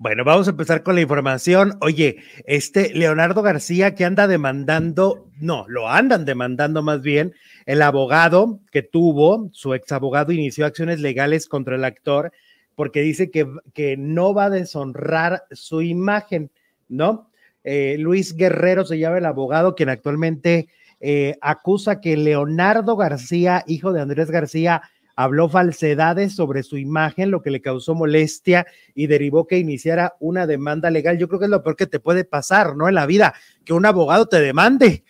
Bueno, vamos a empezar con la información. Oye, este Leonardo García que anda demandando, no, lo andan demandando más bien, el abogado que tuvo, su ex abogado inició acciones legales contra el actor porque dice que, que no va a deshonrar su imagen, ¿no? Eh, Luis Guerrero se llama el abogado quien actualmente eh, acusa que Leonardo García, hijo de Andrés García, habló falsedades sobre su imagen, lo que le causó molestia y derivó que iniciara una demanda legal. Yo creo que es lo peor que te puede pasar, ¿no? En la vida, que un abogado te demande.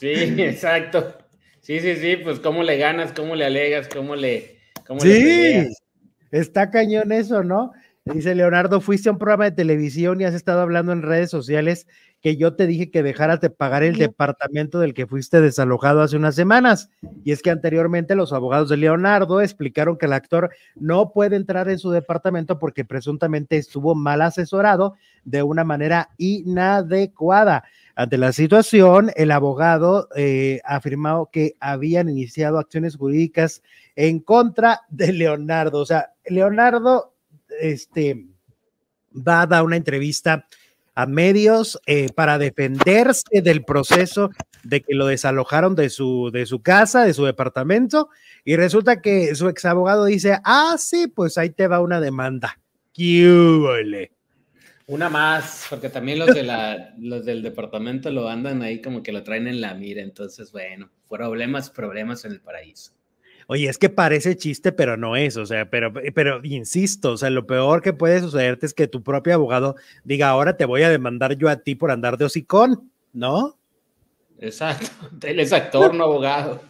Sí, exacto. Sí, sí, sí, pues cómo le ganas, cómo le alegas, cómo le... Cómo sí, está cañón eso, ¿no? Dice Leonardo, fuiste a un programa de televisión y has estado hablando en redes sociales que yo te dije que dejaras de pagar el departamento del que fuiste desalojado hace unas semanas. Y es que anteriormente los abogados de Leonardo explicaron que el actor no puede entrar en su departamento porque presuntamente estuvo mal asesorado de una manera inadecuada. Ante la situación, el abogado eh, afirmó que habían iniciado acciones jurídicas en contra de Leonardo. O sea, Leonardo este, va a dar una entrevista a medios eh, para defenderse del proceso de que lo desalojaron de su, de su casa, de su departamento, y resulta que su ex abogado dice, ah, sí, pues ahí te va una demanda. una más, porque también los, de la, los del departamento lo andan ahí como que lo traen en la mira, entonces, bueno, problemas, problemas en el paraíso. Oye, es que parece chiste, pero no es, o sea, pero, pero insisto, o sea, lo peor que puede sucederte es que tu propio abogado diga, ahora te voy a demandar yo a ti por andar de hocicón, ¿no? Exacto, él es no abogado.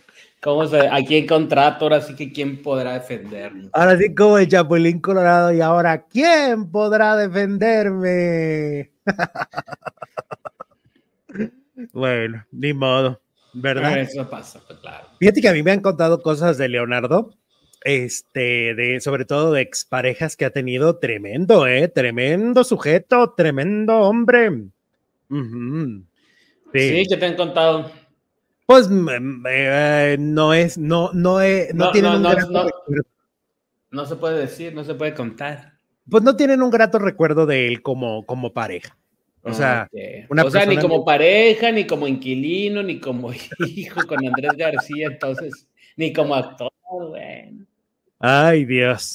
¿Cómo se, ¿A quién contrato? Ahora sí que quién podrá defenderme. Ahora sí como el Chapulín Colorado y ahora quién podrá defenderme. bueno, ni modo. ¿verdad? eso pasa, pues, claro. Fíjate que a mí me han contado cosas de Leonardo, este, de, sobre todo de exparejas que ha tenido, tremendo, ¿eh? Tremendo sujeto, tremendo hombre. sí. que te han contado. Pues mm, mm, eh, no es, no, no, es, no, no, se puede decir, no se puede contar. Pues no tienen un grato recuerdo de él como, como pareja. Ah, o sea, ni como pareja, ni como inquilino, ni como hijo con Andrés García, entonces, ni como actor, Ay, Dios.